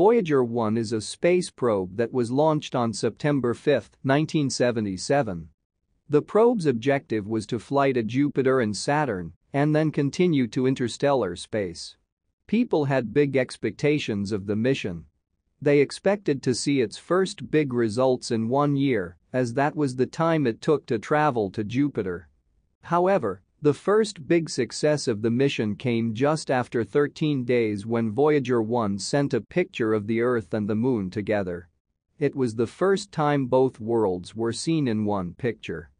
Voyager 1 is a space probe that was launched on September 5, 1977. The probe's objective was to fly to Jupiter and Saturn and then continue to interstellar space. People had big expectations of the mission. They expected to see its first big results in one year, as that was the time it took to travel to Jupiter. However, the first big success of the mission came just after 13 days when Voyager 1 sent a picture of the Earth and the Moon together. It was the first time both worlds were seen in one picture.